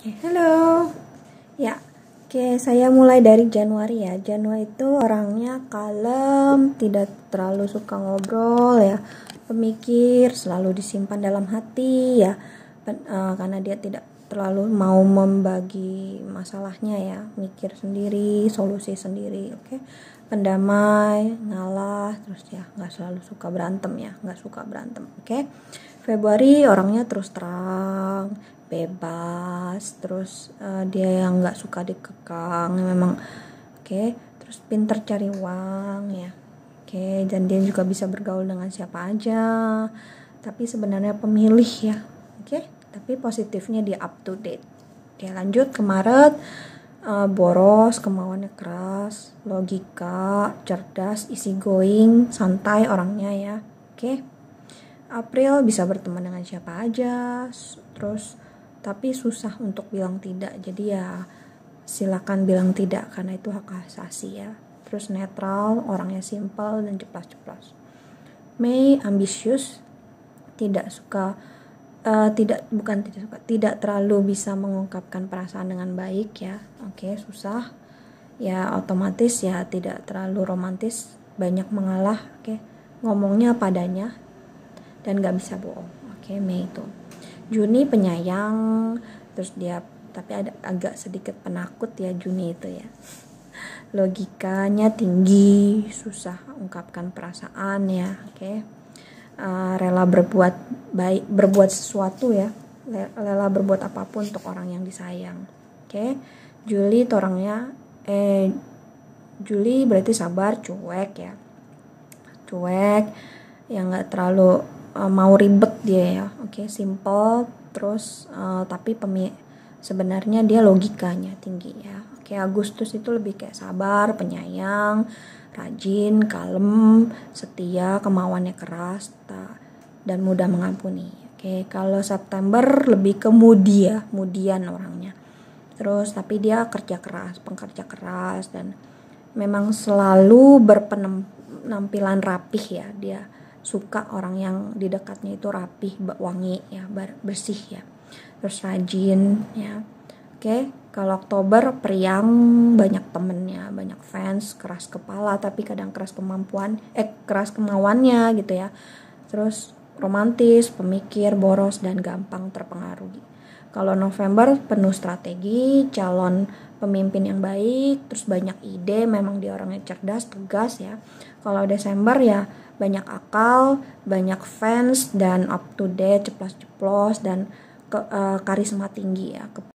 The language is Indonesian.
okay, halo. Ya, oke, okay, saya mulai dari Januari ya. Januari itu orangnya kalem, tidak terlalu suka ngobrol ya. Pemikir, selalu disimpan dalam hati ya. Pen, uh, eh, karena dia tidak terlalu mau membagi masalahnya ya. Mikir sendiri, solusi sendiri, oke. Okay? Pendamai, ngalah, terus ya nggak selalu suka berantem ya, nggak suka berantem, oke. Okay? Februari orangnya terus terang yang bebas terus uh, dia yang nggak suka dikekang memang oke okay. terus pinter cari uang ya oke okay. dan dia juga bisa bergaul dengan siapa aja tapi sebenarnya pemilih ya oke okay. tapi positifnya dia up to date dia lanjut ke Maret uh, boros kemauannya keras logika cerdas isi going santai orangnya ya oke okay. April bisa berteman dengan siapa aja terus tapi susah untuk bilang tidak jadi ya silakan bilang tidak karena itu hak asasi ya terus netral orangnya simpel dan ceplas-ceplos Mei ambisius tidak suka uh, tidak bukan tidak suka tidak terlalu bisa mengungkapkan perasaan dengan baik ya oke okay, susah ya otomatis ya tidak terlalu romantis banyak mengalah oke okay. ngomongnya padanya dan nggak bisa bohong oke okay, Mei itu Juni penyayang terus dia tapi ada agak sedikit penakut ya Juni itu ya logikanya tinggi susah ungkapkan perasaan ya oke okay. uh, rela berbuat baik berbuat sesuatu ya rela berbuat apapun untuk orang yang disayang oke okay. Juli orangnya eh Juli berarti sabar cuek ya cuek yang nggak terlalu Eh, mau ribet dia ya oke okay, simple terus uh, tapi pemi sebenarnya dia logikanya tinggi ya oke okay, Agustus itu lebih kayak sabar penyayang rajin kalem setia kemauannya keras tak, dan mudah mengampuni oke okay, kalau September lebih ke mudi ya, mudian orangnya terus tapi dia kerja keras pengkerja keras dan memang selalu berpenampilan rapih ya dia suka orang yang di dekatnya itu rapih wangi ya bersih ya terus rajin ya oke kalau Oktober periang banyak temennya banyak fans keras kepala tapi kadang keras kemampuan eh keras kemauannya gitu ya terus romantis pemikir boros dan gampang terpengaruh kalau November penuh strategi calon pemimpin yang baik, terus banyak ide, memang dia orangnya cerdas, tegas ya. Kalau Desember ya banyak akal, banyak fans dan up to date, ceplos-ceplos dan ke, uh, karisma tinggi ya.